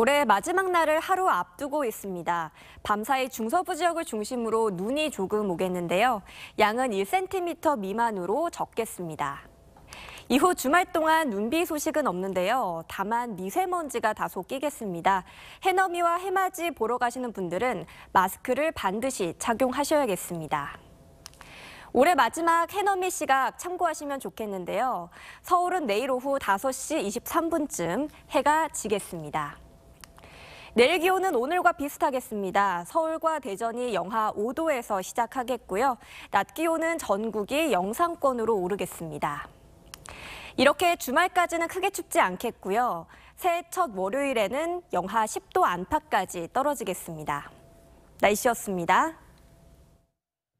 올해 마지막 날을 하루 앞두고 있습니다. 밤사이 중서부 지역을 중심으로 눈이 조금 오겠는데요. 양은 1cm 미만으로 적겠습니다. 이후 주말 동안 눈비 소식은 없는데요. 다만 미세먼지가 다소 끼겠습니다. 해넘이와 해맞이 보러 가시는 분들은 마스크를 반드시 착용하셔야겠습니다. 올해 마지막 해넘이 시각 참고하시면 좋겠는데요. 서울은 내일 오후 5시 23분쯤 해가 지겠습니다. 내일 기온은 오늘과 비슷하겠습니다. 서울과 대전이 영하 5도에서 시작하겠고요. 낮 기온은 전국이 영상권으로 오르겠습니다. 이렇게 주말까지는 크게 춥지 않겠고요. 새해 첫 월요일에는 영하 10도 안팎까지 떨어지겠습니다. 날씨였습니다.